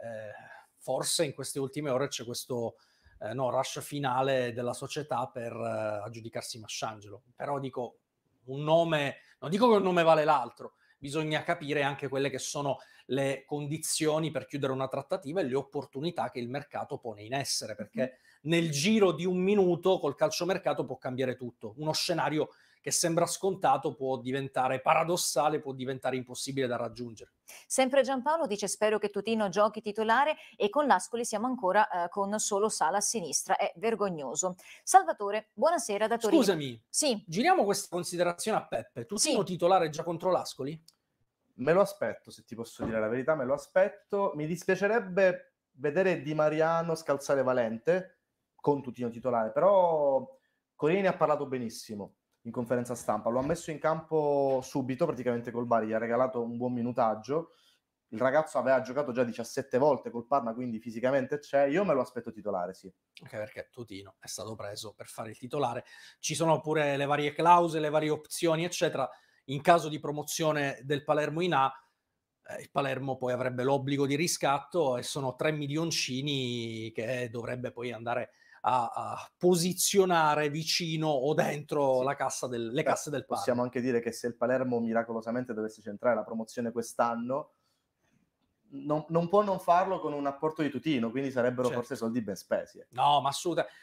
[SPEAKER 1] eh, forse in queste ultime ore c'è questo eh, no, rush finale della società per eh, aggiudicarsi Masciangelo. Però dico un nome, non dico che un nome vale l'altro, bisogna capire anche quelle che sono le condizioni per chiudere una trattativa e le opportunità che il mercato pone in essere, perché nel giro di un minuto col calciomercato può cambiare tutto. Uno scenario che sembra scontato può diventare paradossale, può diventare impossibile da raggiungere.
[SPEAKER 2] Sempre Giampaolo dice spero che Tutino giochi titolare e con l'Ascoli siamo ancora eh, con solo Sala a sinistra, è vergognoso. Salvatore, buonasera da Torino. Scusami, sì.
[SPEAKER 1] giriamo questa considerazione a
[SPEAKER 3] Peppe, Tutino sì. titolare già contro l'Ascoli? Me lo aspetto, se ti posso dire la verità, me lo aspetto. Mi dispiacerebbe vedere Di Mariano scalzare Valente con Tutino titolare, però Corini ha parlato benissimo in conferenza stampa. Lo ha messo in campo subito, praticamente col Bari, gli ha regalato un buon minutaggio. Il ragazzo aveva giocato già 17 volte col Parma, quindi fisicamente c'è. Io me lo aspetto titolare, sì.
[SPEAKER 1] Anche perché Tutino è stato preso per fare il titolare. Ci sono pure le varie clausole, le varie opzioni, eccetera. In caso di promozione del Palermo in A, eh, il Palermo poi avrebbe l'obbligo di riscatto e sono 3 milioncini che dovrebbe poi andare a, a posizionare vicino o dentro sì. la cassa del, le Beh, casse del Parma. Possiamo anche
[SPEAKER 3] dire che se il Palermo miracolosamente dovesse centrare la promozione quest'anno, non, non può non farlo con un apporto di Tutino, quindi sarebbero certo. forse soldi ben spesi. Ecco.
[SPEAKER 1] No, ma assolutamente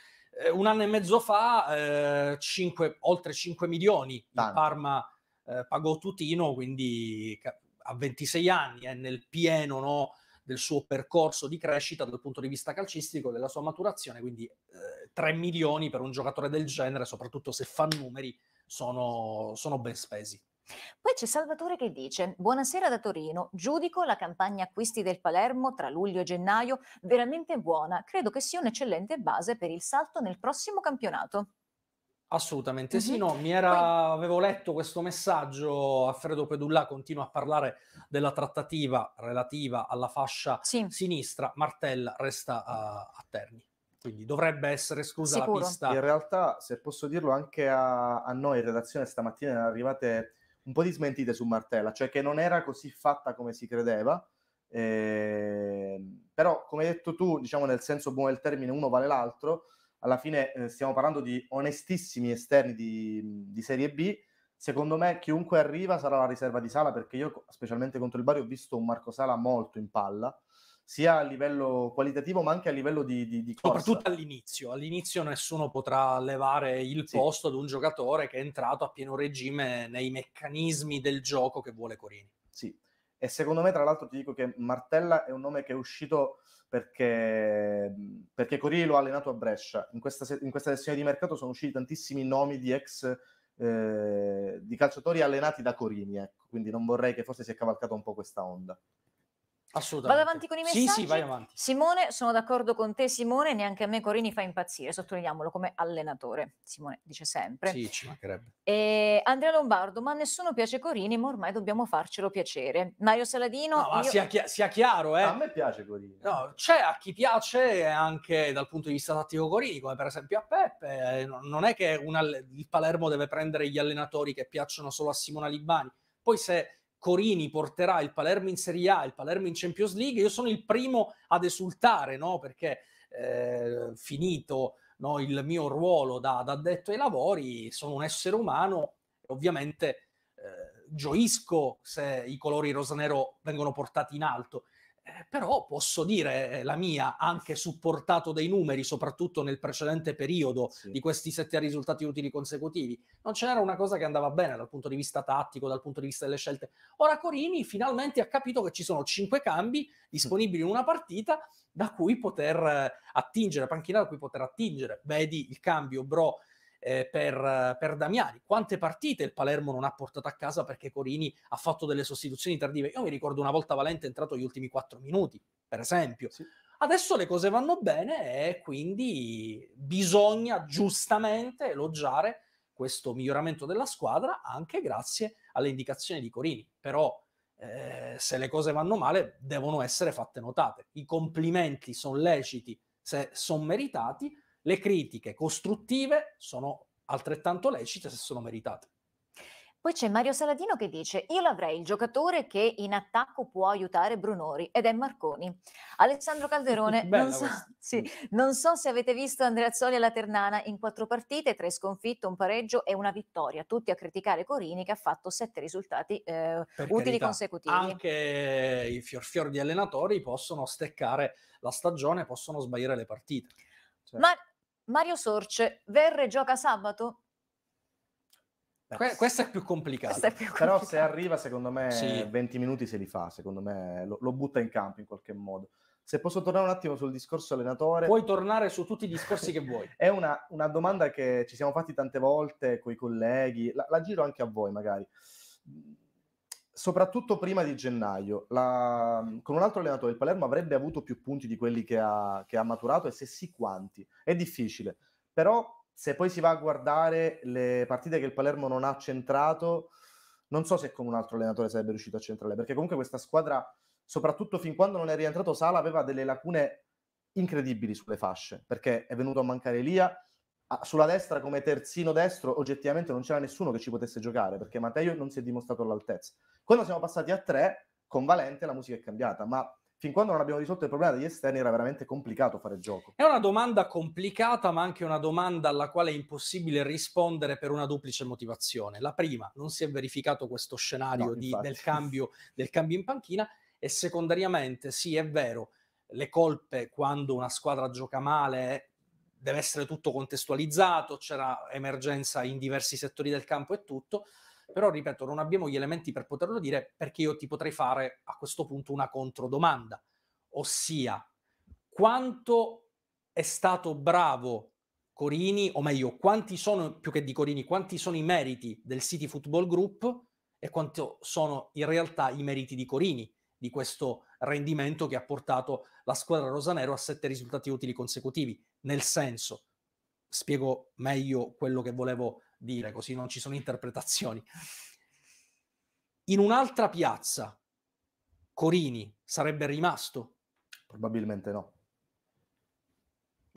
[SPEAKER 1] eh, un anno e mezzo fa eh, 5, oltre 5 milioni Tanto. Parma eh, pagò Tutino, quindi a 26 anni, è eh, nel pieno no, del suo percorso di crescita dal punto di vista calcistico, della sua maturazione, quindi eh, 3 milioni per un giocatore del genere, soprattutto se fa numeri, sono, sono ben spesi.
[SPEAKER 2] Poi c'è Salvatore che dice: Buonasera da Torino, giudico la campagna acquisti del Palermo tra luglio e gennaio veramente buona. Credo che sia un'eccellente base per il salto nel prossimo campionato.
[SPEAKER 1] Assolutamente mm-hmm. sì, no, mi era, Poi... avevo letto questo messaggio, Alfredo Pedulla continua a parlare della trattativa relativa alla fascia sì. sinistra, Martella resta a, a Terni quindi dovrebbe essere
[SPEAKER 3] esclusa Sicuro. la pista. In realtà, se posso dirlo, anche a, a noi in redazione stamattina sono arrivate un po' di smentite su Martella, cioè che non era così fatta come si credeva. Eh, però, come hai detto tu, diciamo nel senso buono del termine, uno vale l'altro alla fine eh, stiamo parlando di onestissimi esterni di, di, Serie B. Secondo me chiunque arriva sarà la riserva di Sala perché io, specialmente contro il Bari, ho visto un Marco Sala molto in palla, sia a livello qualitativo ma anche a livello di, di, di Soprattutto
[SPEAKER 1] all'inizio. All'inizio nessuno potrà levare il sì. posto ad un giocatore che è entrato a pieno regime nei meccanismi del gioco che vuole Corini.
[SPEAKER 3] Sì, e secondo me tra l'altro ti dico che Martella è un nome che è uscito perché, mhmm, perché Corriere lo ha allenato a Brescia. In questa, in questa sessione di mercato sono usciti tantissimi nomi di ex eh, di calciatori allenati da Corini, ecco. quindi non vorrei che forse si è cavalcata un po' questa onda. Assolutamente. Vado avanti con i messaggi. Sì, sì, vai avanti.
[SPEAKER 2] Simone, sono d'accordo con te, Simone. Neanche a me Corini fa impazzire, sottolineiamolo come allenatore. Simone dice sempre. Sì, ci mancherebbe. E Andrea Lombardo, ma a nessuno piace Corini, ma ormai dobbiamo farcelo piacere. Mario Saladino. No, ma io... sia,
[SPEAKER 1] chi- sia, chiaro, eh. a
[SPEAKER 3] me piace Corini.
[SPEAKER 2] No,
[SPEAKER 1] c'è a chi piace anche dal punto di vista tattico Corini, come per esempio a Peppe. Eh, non è che una, il Palermo deve prendere gli allenatori che piacciono solo a Simona Libbani. Poi se Corini porterà il Palermo in Serie A, il Palermo in Champions League, io sono il primo ad esultare, no? perché eh, finito no, il mio ruolo da, da detto ai lavori, sono un essere umano e ovviamente eh, gioisco se i colori rosanero vengono portati in alto. Eh, però posso dire eh, la mia, anche supportato dai numeri, soprattutto nel precedente periodo sì. di questi sette risultati utili consecutivi, non c'era una cosa che andava bene dal punto di vista tattico, dal punto di vista delle scelte. Ora Corini finalmente ha capito che ci sono cinque cambi disponibili in una partita da cui poter eh, attingere, panchina da cui poter attingere. Vedi il cambio Bro eh, per, per, Damiani. Quante partite il Palermo non ha portato a casa perché Corini ha fatto delle sostituzioni tardive? Io mi ricordo una volta Valente è entrato agli ultimi quattro minuti, per esempio. Sì. Adesso le cose vanno bene e quindi bisogna giustamente elogiare questo miglioramento della squadra anche grazie alle indicazioni di Corini. Però eh, se le cose vanno male devono essere fatte notate. I complimenti sono leciti se sono meritati, le critiche costruttive sono altrettanto lecite se sono meritate.
[SPEAKER 2] Poi c'è Mario Saladino che dice: Io l'avrei il giocatore che in attacco può aiutare Brunori ed è Marconi. Alessandro Calderone, non so, sì, non so, se avete visto Andreazzoli alla Ternana in quattro partite, tre sconfitte, un pareggio e una vittoria. Tutti a criticare Corini che ha fatto sette risultati eh, utili carità, consecutivi.
[SPEAKER 1] Anche i fiorfior di allenatori possono steccare la stagione, possono sbagliare le partite. Cioè.
[SPEAKER 2] Ma Mario Sorce, Verre gioca sabato?
[SPEAKER 3] Que- questa è più complicata. È più Però se arriva, secondo me, sì. 20 minuti se li fa, secondo me lo, lo butta in campo in qualche modo. Se posso tornare un attimo sul discorso allenatore. Puoi
[SPEAKER 1] tornare su tutti i discorsi che vuoi.
[SPEAKER 3] È una, una, domanda che ci siamo fatti tante volte con i colleghi, la, la giro anche a voi magari soprattutto prima di gennaio, la, con un altro allenatore il Palermo avrebbe avuto più punti di quelli che ha, che ha, maturato e se sì quanti. È difficile, però se poi si va a guardare le partite che il Palermo non ha centrato, non so se con un altro allenatore sarebbe riuscito a centrare, perché comunque questa squadra, soprattutto fin quando non è rientrato Sala, aveva delle lacune incredibili sulle fasce, perché è venuto a mancare Elia, sulla destra come terzino destro oggettivamente non c'era nessuno che ci potesse giocare perché Matteo non si è dimostrato all'altezza. Quando siamo passati a tre, con Valente la musica è cambiata, ma fin quando non abbiamo risolto il problema degli esterni era veramente complicato fare gioco.
[SPEAKER 1] È una domanda complicata, ma anche una domanda alla quale è impossibile rispondere per una duplice motivazione. La prima, non si è verificato questo scenario no, di, del, cambio, del cambio in panchina e secondariamente, sì, è vero, le colpe quando una squadra gioca male deve essere tutto contestualizzato, c'era emergenza in diversi settori del campo e tutto, però ripeto, non abbiamo gli elementi per poterlo dire perché io ti potrei fare a questo punto una controdomanda, ossia quanto è stato bravo Corini, o meglio, quanti sono, più che di Corini, quanti sono i meriti del City Football Group e quanto sono in realtà i meriti di Corini, di questo rendimento che ha portato la squadra rosanero a sette risultati utili consecutivi. Nel senso, spiego meglio quello che volevo dire, così non ci sono interpretazioni. In un'altra piazza, Corini sarebbe rimasto?
[SPEAKER 3] Probabilmente no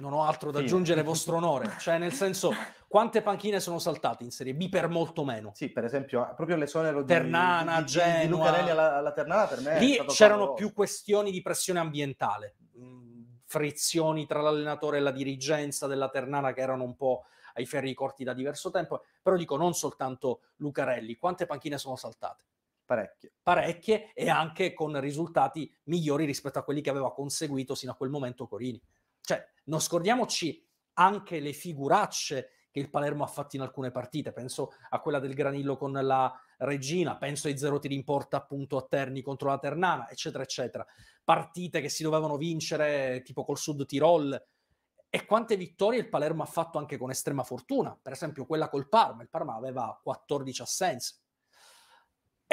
[SPEAKER 1] non ho altro da aggiungere, vostro onore. Cioè, nel senso, quante panchine sono saltate in Serie B per molto meno? Sì, per esempio, eh, proprio
[SPEAKER 3] l'esonero di Ternana, di, di, Genova. Di Lucarelli alla, alla, Ternana, per me. Lì c'erano
[SPEAKER 1] più questioni di pressione ambientale, mm, frizioni tra l'allenatore e la dirigenza della Ternana che erano un po' ai ferri corti da diverso tempo. Però dico, non soltanto Lucarelli, quante panchine sono saltate? Parecchie. Parecchie e anche con risultati migliori rispetto a quelli che aveva conseguito sino a quel momento Corini. Cioè, non scordiamoci anche le figuracce che il Palermo ha fatto in alcune partite. Penso a quella del Granillo con la Regina, penso ai zero tiri in porta appunto a Terni contro la Ternana, eccetera, eccetera. Partite che si dovevano vincere tipo col Sud Tirol. E quante vittorie il Palermo ha fatto anche con estrema fortuna, per esempio quella col Parma. Il Parma aveva 14 assenze,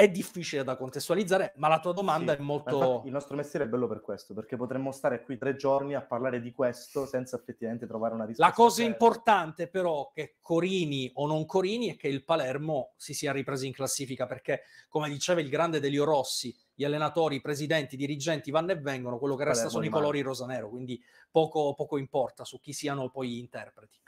[SPEAKER 1] è difficile da contestualizzare, ma la tua domanda sì, è molto... Il
[SPEAKER 3] nostro mestiere è bello per questo, perché potremmo stare qui tre giorni a parlare di questo senza effettivamente trovare una risposta. La cosa
[SPEAKER 1] importante però che Corini o non Corini è che il Palermo si sia ripreso in classifica, perché come diceva il grande Delio Rossi, gli allenatori, i presidenti, i dirigenti vanno e vengono, quello che resta Palermo sono i colori rosanero, quindi poco, poco importa su chi siano poi gli interpreti.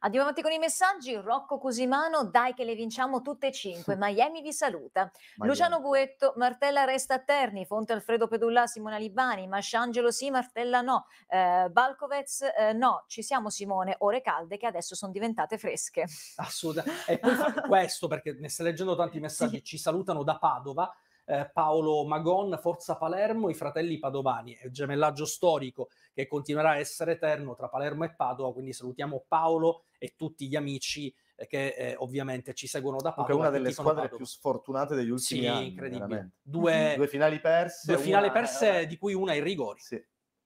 [SPEAKER 2] Andiamo avanti con i messaggi. Rocco Cusimano, dai che le vinciamo tutte e cinque. Miami vi saluta. Miami. Luciano Guetto, Martella resta a Terni. Fonte Alfredo Pedulla, Simona Libani. Masciangelo sì, Martella no. Eh, Balcovez eh, no. Ci siamo Simone, ore calde che adesso sono diventate fresche.
[SPEAKER 1] Assolutamente. E poi questo perché ne sta leggendo tanti messaggi. Sì. Ci salutano da Padova eh, Paolo Magon, Forza Palermo, i fratelli Padovani, è il gemellaggio storico che continuerà a essere eterno tra Palermo e Padova, quindi salutiamo Paolo e tutti gli amici eh, che eh, ovviamente ci seguono da Padova. È una delle squadre Padova. più
[SPEAKER 3] sfortunate degli ultimi sì, anni. incredibile. Due, due, finali perse. Due finali perse,
[SPEAKER 1] eh, di cui una è rigori. Sì,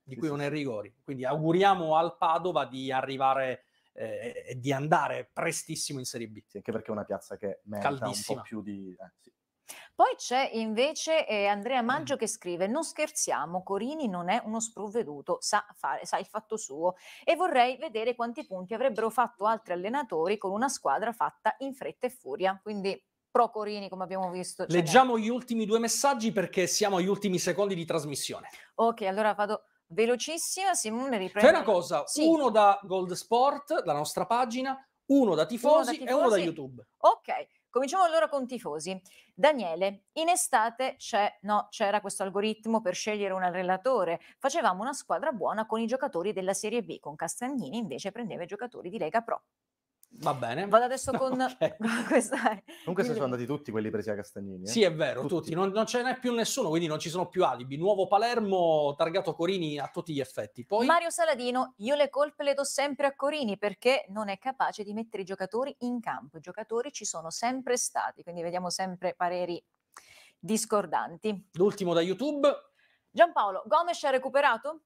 [SPEAKER 1] di sì, cui una è rigori. Quindi auguriamo al Padova di arrivare eh, e di andare prestissimo in Serie B. anche perché è una piazza che merita un po' più di...
[SPEAKER 3] Eh, sì.
[SPEAKER 2] Poi c'è invece eh, Andrea Maggio che scrive: Non scherziamo, Corini non è uno sprovveduto, sa, fare, sa il fatto suo. E vorrei vedere quanti punti avrebbero fatto altri allenatori con una squadra fatta in fretta e furia. Quindi pro Corini, come abbiamo visto. Leggiamo
[SPEAKER 1] gli ultimi due messaggi perché siamo agli ultimi secondi di trasmissione.
[SPEAKER 2] Ok, allora vado velocissima. Simone riprende. C'è una cosa, sì. uno da Gold
[SPEAKER 1] Sport, la nostra pagina, uno da Tifosi, uno da tifosi. e uno da YouTube.
[SPEAKER 2] Ok. Cominciamo allora con tifosi. Daniele, in estate no, c'era questo algoritmo per scegliere un allenatore. Facevamo una squadra buona con i giocatori della Serie B, con Castagnini invece prendeva i giocatori di Lega Pro.
[SPEAKER 3] Va bene. Vado adesso con... Okay. Questa... Comunque se sono andati tutti quelli presi a Castagnini. Eh? Sì,
[SPEAKER 1] è vero, tutti. tutti. Non, non, ce n'è più nessuno, quindi non ci sono più alibi. Nuovo Palermo, targato Corini a tutti gli effetti. Poi...
[SPEAKER 2] Mario Saladino, io le colpe le do sempre a Corini perché non è capace di mettere i giocatori in campo. I giocatori ci sono sempre stati, quindi vediamo sempre pareri discordanti.
[SPEAKER 1] L'ultimo da YouTube.
[SPEAKER 2] Giampaolo, Gomes ha recuperato?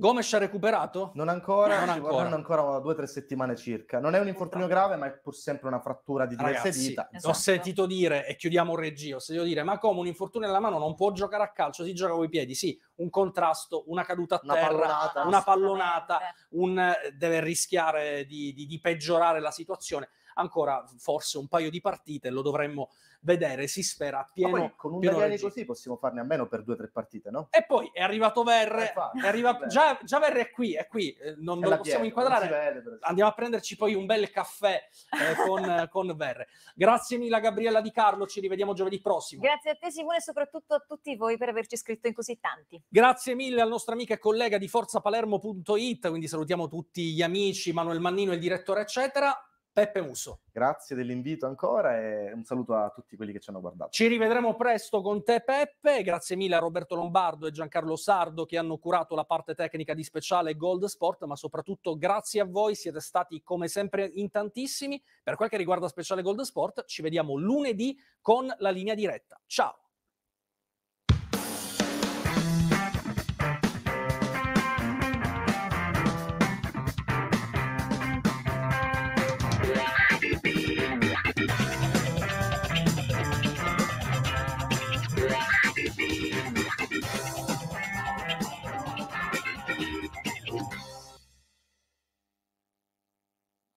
[SPEAKER 3] Gomes ha recuperato? Non ancora, non ci ancora. ancora due o tre settimane circa. Non è un infortunio esatto. grave, ma è pur sempre una frattura di diverse Ragazzi, dita. Esatto. Ho sentito
[SPEAKER 1] dire, e chiudiamo un reggio, ho sentito dire, ma come un infortunio alla mano non può giocare a calcio, si gioca con i piedi, sì, un contrasto, una caduta a una terra, pallonata, una pallonata, un, eh, deve rischiare di, di, di peggiorare la situazione ancora forse un paio di partite, lo dovremmo vedere, si spera, a pieno, poi, con un pieno così
[SPEAKER 3] possiamo farne a meno per due o tre partite, no? E
[SPEAKER 1] poi è arrivato Verre, ah, è arrivato, già, già, Verre è qui, è qui, eh, non è lo possiamo piena, inquadrare, vede, andiamo a prenderci poi un bel caffè eh, con, con Verre. Grazie mille Gabriella Di Carlo, ci rivediamo giovedì prossimo.
[SPEAKER 2] Grazie a te Simone e soprattutto a tutti voi per averci scritto in così tanti.
[SPEAKER 1] Grazie mille al nostro amico e collega di forzapalermo.it, quindi salutiamo tutti gli amici, Manuel Mannino, il direttore eccetera.
[SPEAKER 3] Peppe Musso. Grazie dell'invito ancora e un saluto a tutti quelli che ci hanno guardato.
[SPEAKER 1] Ci rivedremo presto con te Peppe, grazie mille a Roberto Lombardo e Giancarlo Sardo che hanno curato la parte tecnica di speciale Gold Sport, ma soprattutto grazie a voi, siete stati come sempre in tantissimi. Per quel che riguarda speciale Gold Sport, ci vediamo lunedì con la linea diretta. Ciao!